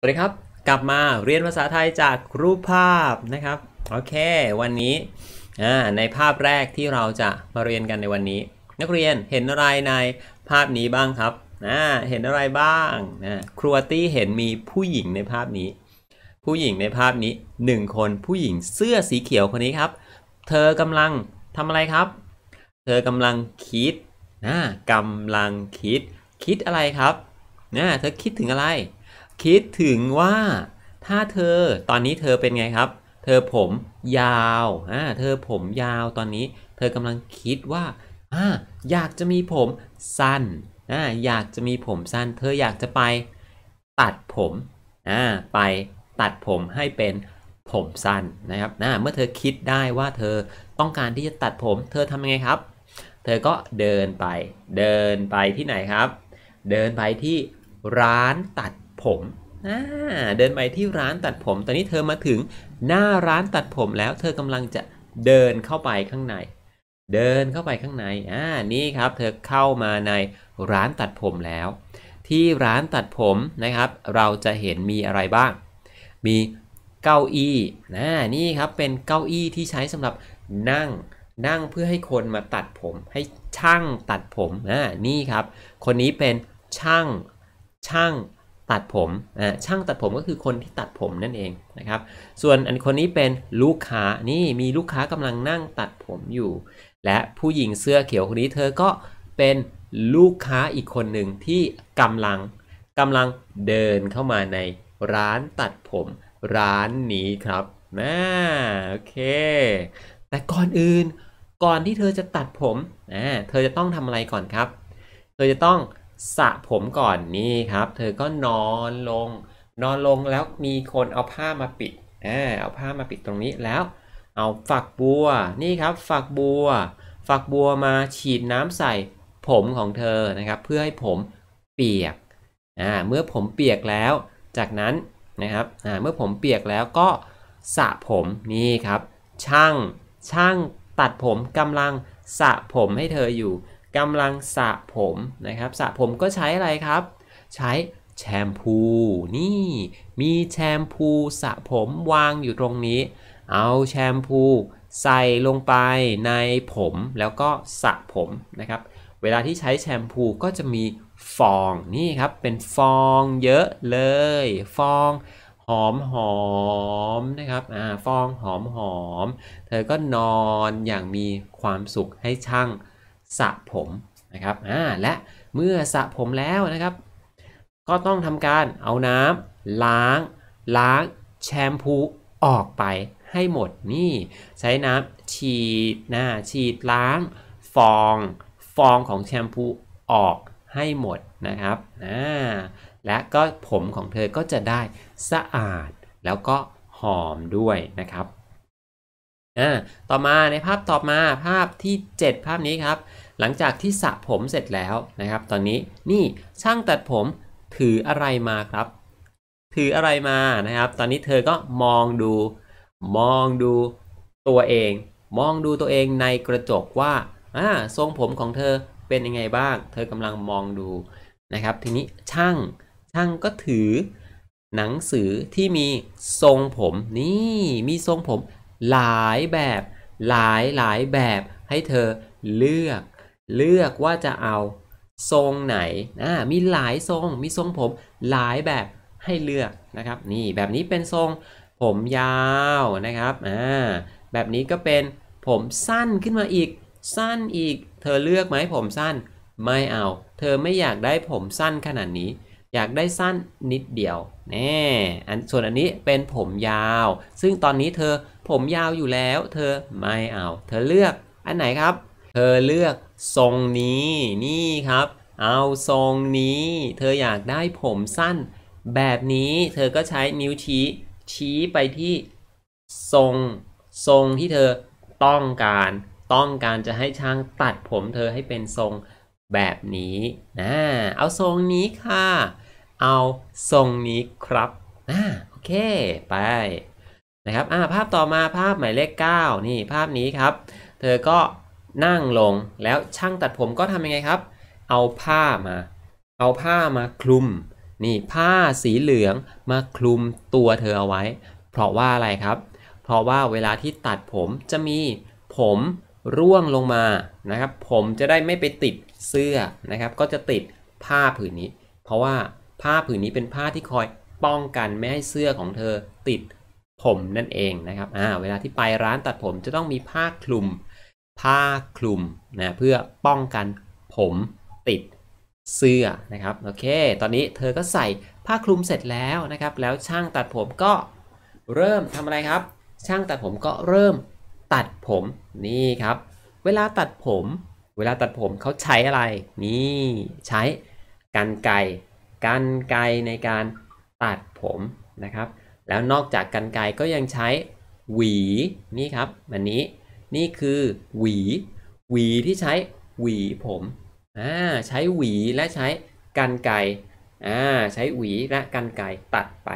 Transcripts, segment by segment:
สวัสดีครับกลับมาเรียนภาษาไทยจากรูปภาพนะครับโอเควันนี้ในภาพแรกที่เราจะมาเรียนกันในวันนี้ นักเรียนเห็นอะไรในภาพนี้บ้างครับเห็นอะไรบ้างนะครูตี้เห็นมีผู้หญิงในภาพนี้ ผู้หญิงในภาพนี้ 1 คนผู้หญิงเสื้อสีเขียวคนนี้ครับ เธอกำลังทำอะไรครับ เธอกำลังคิดนะกำลังคิดคิดอะไรครับนะเธอคิดถึงอะไรคิดถึงว่าถ้าเธอตอนนี้เธอเป็นไงครับ เธอผมยาวอ่าเธอผมยาวตอนนี้ เธอกำลังคิดว่าอ่าอยากจะมีผมสั้นอ่าอยากจะมีผมสั้น เธออยากจะไปตัดผมอ่าไปตัดผมให้เป็นผมสั้นนะครับนะเมื่อเธอคิดได้ว่าเธอต้องการที่จะตัดผมเธอทำยังไงครับ เธอก็เดินไปเดินไปที่ไหนครับ เดินไปที่ร้านตัดผมเดินไปที่ร้านตัดผม ตอนนี้เธอมาถึงหน้าร้านตัดผมแล้ว เธอกำลังจะเดินเข้าไปข้างใน เดินเข้าไปข้างในอ่านี่ครับ เธอเข้ามาในร้านตัดผมแล้ว ที่ร้านตัดผมนะครับ เราจะเห็นมีอะไรบ้าง มีเก้าอี้นะนี่ครับ เป็นเก้าอี้ที่ใช้สำหรับนั่ง นั่งเพื่อให้คนมาตัดผม ให้ช่างตัดผมนะนี่ครับ คนนี้เป็นช่างช่างตัดผมช่างตัดผมก็คือคนที่ตัดผมนั่นเอง นะครับ ส่วนอันคนนี้เป็นลูกค้านี่ มีลูกค้ากำลังนั่งตัดผมอยู่ และผู้หญิงเสื้อเขียวคนนี้ เธอก็เป็นลูกค้าอีกคนหนึ่งที่กำลังกำลังเดินเข้ามาในร้านตัดผม ร้านนี้ครับนะโอเค แต่ก่อนอื่นก่อนที่เธอจะตัดผมนะเธอจะต้องทำอะไรก่อนครับ เธอจะต้องสระผมก่อนนี่ครับ เธอก็นอนลงนอนลงแล้วมีคนเอาผ้ามาปิดอ่าเอาผ้ามาปิดตรงนี้แล้ว เอาฝักบัวนี่ครับ ฝักบัว ฝักบัวมาฉีดน้ำใส่ผมของเธอนะครับ เพื่อให้ผมเปียกอ่าเมื่อผมเปียกแล้ว จากนั้นนะครับอ่าเมื่อผมเปียกแล้วก็สระผมนี่ครับ ช่างช่างตัดผมกำลังสระผมให้เธออยู่กำลังสระผมนะครับ สระผมก็ใช้อะไรครับ ใช้แชมพูนี่ มีแชมพูสระผมวางอยู่ตรงนี้ เอาแชมพูใส่ลงไปในผมแล้วก็สระผมนะครับ เวลาที่ใช้แชมพูก็จะมีฟองนี่ครับ เป็นฟองเยอะเลย ฟอง หอมหอมนะครับอ่าฟองหอมหอม เธอก็นอนอย่างมีความสุขให้ช่างสระผมนะครับ อ่า และเมื่อสระผมแล้วนะครับ ก็ต้องทำการเอาน้ำล้าง ล้างแชมพูออกไปให้หมดนี่ ใช้น้ำฉีดหน้า ฉีดล้าง ฟอง ฟองของแชมพูออกให้หมดนะครับนะและก็ผมของเธอก็จะได้สะอาดแล้วก็หอมด้วยนะครับอ่าต่อมาในภาพต่อมาภาพที่ 7 ภาพนี้ครับ หลังจากที่สระผมเสร็จแล้วนะครับ ตอนนี้นี่ช่างตัดผมถืออะไรมาครับ ถืออะไรมานะครับ ตอนนี้เธอก็มองดู มองดูตัวเอง มองดูตัวเองในกระจกว่าอ่าทรงผมของเธอเป็นยังไงบ้าง เธอกำลังมองดูนะครับ ทีนี้ช่าง ช่างก็ถือ หนังสือที่มีทรงผมนี่มีทรงผมหลายแบบ หลายหลายแบบให้เธอเลือก เลือกว่าจะเอาทรงไหนอ่ามีหลายทรง มีทรงผมหลายแบบให้เลือกนะครับ นี่แบบนี้เป็นทรงผมยาวนะครับอ่าแบบนี้ก็เป็นผมสั้นขึ้นมาอีก สั้นอีก เธอเลือกไหมผมสั้น ไม่เอา เธอไม่อยากได้ผมสั้นขนาดนี้อยากได้สั้นนิดเดียว แน่อันส่วนอันนี้เป็นผมยาว ซึ่งตอนนี้เธอผมยาวอยู่แล้ว เธอไม่เอา เธอเลือกอันไหนครับ เธอเลือกทรงนี้นี่ครับ เอาทรงนี้ เธออยากได้ผมสั้น แบบนี้เธอก็ใช้นิ้วชี้ชี้ไปที่ทรงทรงที่เธอต้องการ ต้องการจะให้ช่างตัดผม เธอให้เป็นทรงแบบนี้นะเอาทรงนี้ค่ะ เอาทรงนี้ครับนะโอเคไป นะครับอ่าภาพต่อมาภาพหมายเลข9นี่ภาพนี้ครับ เธอก็นั่งลงแล้วช่างตัดผมก็ทำยังไงครับ เอาผ้ามา เอาผ้ามาคลุมนี่ผ้าสีเหลืองมาคลุมตัวเธอเอาไว้ เพราะว่าอะไรครับ เพราะว่าเวลาที่ตัดผมจะมีผมร่วงลงมานะครับ ผมจะได้ไม่ไปติดเสื้อนะครับ ก็จะติดผ้าผืนนี้ เพราะว่าผ้าผืนนี้เป็นผ้าที่คอยป้องกัน ไม่ให้เสื้อของเธอติดผมนั่นเองนะครับอ่าเวลาที่ไปร้านตัดผมจะต้องมีผ้าคลุม ผ้าคลุมนะเพื่อป้องกันผมติดเสื้อนะครับโอเค ตอนนี้เธอก็ใส่ผ้าคลุมเสร็จแล้วนะครับ แล้วช่างตัดผมก็เริ่มทำอะไรครับ ช่างตัดผมก็เริ่มตัดผม นี่ครับ เวลาตัดผม เวลาตัดผมเขาใช้อะไร นี่ใช้กันไกกันไกในการตัดผมนะครับ แล้วนอกจากกันไกก็ยังใช้หวีนี่ครับอันนี้นี่คือหวี หวีที่ใช้หวีผมอ่าใช้หวีและใช้กันไกอ่าใช้หวีและกันไกตัดไป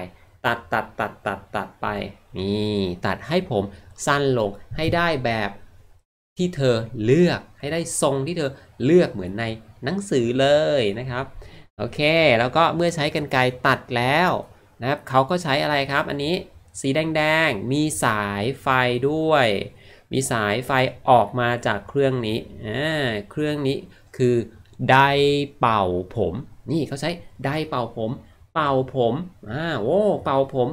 ตัดตัดตัดตัดตัดไปนี่ ตัดให้ผมสั้นลงให้ได้แบบที่เธอเลือกให้ได้ทรงที่เธอเลือกเหมือนในหนังสือเลยนะครับ โอเคแล้วก็เมื่อใช้กรรไกรตัดแล้วนะครับเขาก็ใช้อะไรครับ อันนี้สีแดงๆ มีสายไฟด้วย มีสายไฟออกมาจากเครื่องนี้อ่าเครื่องนี้คือไดเป่าผม นี่เขาใช้ไดเป่าผม เป่าผมอ่าโอ้เป่าผม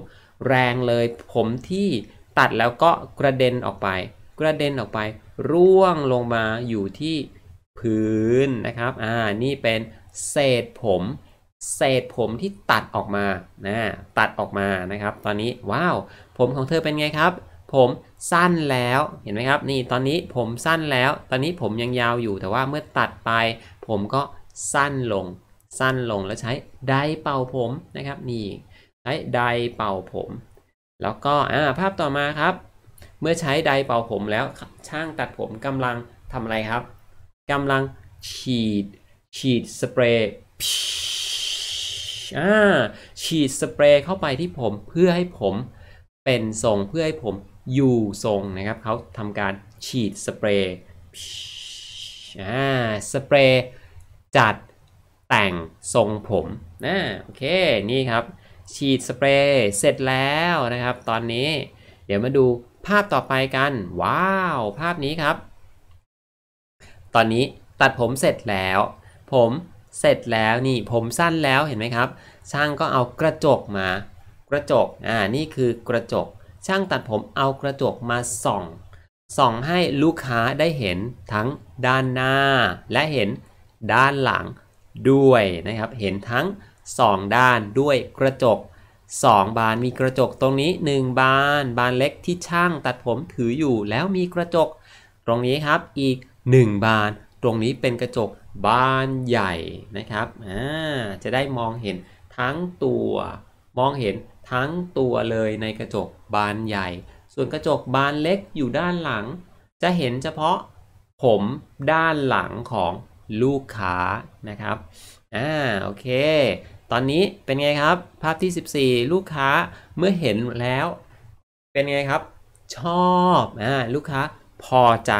แรงเลยผมที่ตัดแล้วก็กระเด็นออกไป กระเด็นออกไป ร่วงลงมาอยู่ที่ พื้นนะครับ อ่า นี่เป็นเศษผม เศษผมที่ตัดออกมา นะตัดออกมานะครับ ตอนนี้ว้าวผมของเธอเป็นไงครับ ผมสั้นแล้วเห็นไหมครับ นี่ตอนนี้ผมสั้นแล้ว ตอนนี้ผมยังยาวอยู่แต่ว่าเมื่อตัดไป ผมก็สั้นลง สั้นลงแล้วใช้ไดเป่าผมนะครับ นี่ใช้ไดเป่าผมแล้วก็ภาพต่อมาครับ เมื่อใช้ไดเป่าผมแล้ว ช่างตัดผมกำลังทำอะไรครับกำลังฉีดฉีดสเปรย์ฉีดสเปรย์เข้าไปที่ผม เพื่อให้ผม เป็นทรงเพื่อให้ผมอยู่ ทรงนะครับเขาทำการฉีดสเปรย์สเปรย์จัดแต่งทรงผมนะ โอเคนี่ครับฉีดสเปรย์เสร็จแล้วนะครับ ตอนนี้เดี๋ยวมาดูภาพต่อไปกันว้าว ภาพนี้ครับ ตอนนี้ตัดผมเสร็จแล้ว ผมเสร็จแล้วนี่ ผมสั้นแล้วเห็นไหมครับ ช่างก็เอากระจกมา กระจกอ่านี่คือกระจกช่างตัดผมเอากระจกมาส่อง ส่องให้ลูกค้าได้เห็นทั้งด้านหน้า และเห็นด้านหลังด้วยนะครับ เห็นทั้ง2 ด้านด้วยกระจก 2 บานมีกระจกตรงนี้ 1 บาน บานเล็กที่ช่างตัดผมถืออยู่แล้วมีกระจก ตรงนี้ครับอีก 1 บานตรงนี้เป็นกระจกบานใหญ่นะครับอ่าจะได้มองเห็นทั้งตัว มองเห็นทั้งตัวเลยในกระจกบานใหญ่ ส่วนกระจกบานเล็กอยู่ด้านหลัง จะเห็นเฉพาะผมด้านหลังของลูกค้านะครับอ่าโอเคตอนนี้เป็นไงครับ ภาพที่ 14 ลูกค้าเมื่อเห็นแล้ว เป็นไงครับ ชอบอ่าลูกค้าพอใจ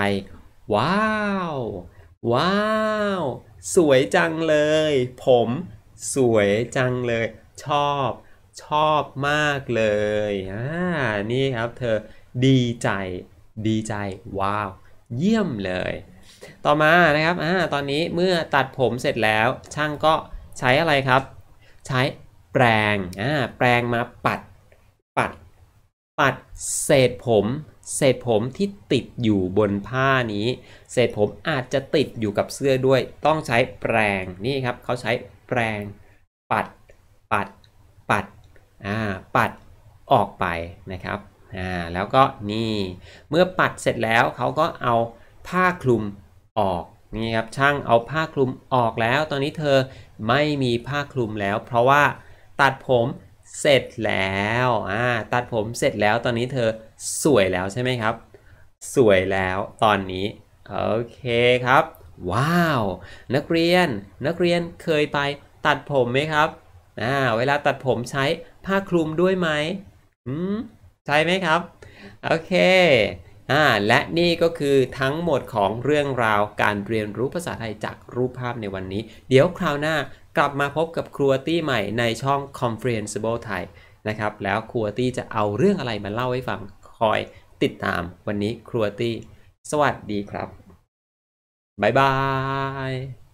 ว้าว ว้าว สวยจังเลย ผมสวยจังเลย ชอบ ชอบมากเลยอ่านี่ครับเธอดีใจ ดีใจว้าว เยี่ยมเลย ต่อมานะครับอ่าตอนนี้เมื่อตัดผมเสร็จแล้วช่างก็ใช้อะไรครับใช้แปรงอ่าแปรงมาปัด ปัด ปัด เศษผม เศษผมที่ติดอยู่บนผ้านี้ เศษผมอาจจะติดอยู่กับเสื้อด้วย ต้องใช้แปรง นี่ครับ เขาใช้แปรงปัด ปัด ปัดอ่าปัดออกไปนะครับอ่าแล้วก็นี่ เมื่อปัดเสร็จแล้วเขาก็เอาผ้าคลุมออก นี่ครับช่างเอาผ้าคลุมออกแล้ว ตอนนี้เธอไม่มีผ้าคลุมแล้ว เพราะว่าตัดผมเสร็จแล้วอ่าตัดผมเสร็จแล้วตอนนี้เธอสวยแล้วใช่ไหมครับ สวยแล้วตอนนี้ โอเคครับ ว้าว นักเรียนนักเรียนเคยไปตัดผมไหมครับอ่าเวลาตัดผมใช้ผ้าคลุมด้วยไหมอืมใช่ไหมครับ โอเคอ่าและนี่ก็คือทั้งหมดของเรื่องราวการเรียนรู้ภาษาไทยจากรูปภาพในวันนี้ เดี๋ยวคราวหน้ากลับมาพบกับครัวตี้ใหม่ในช่อง Comprehensible Thai นะครับแล้วครัวตี้จะเอาเรื่องอะไรมาเล่าให้ฟัง คอยติดตามวันนี้ครัวตี้ สวัสดีครับ บ๊ายบาย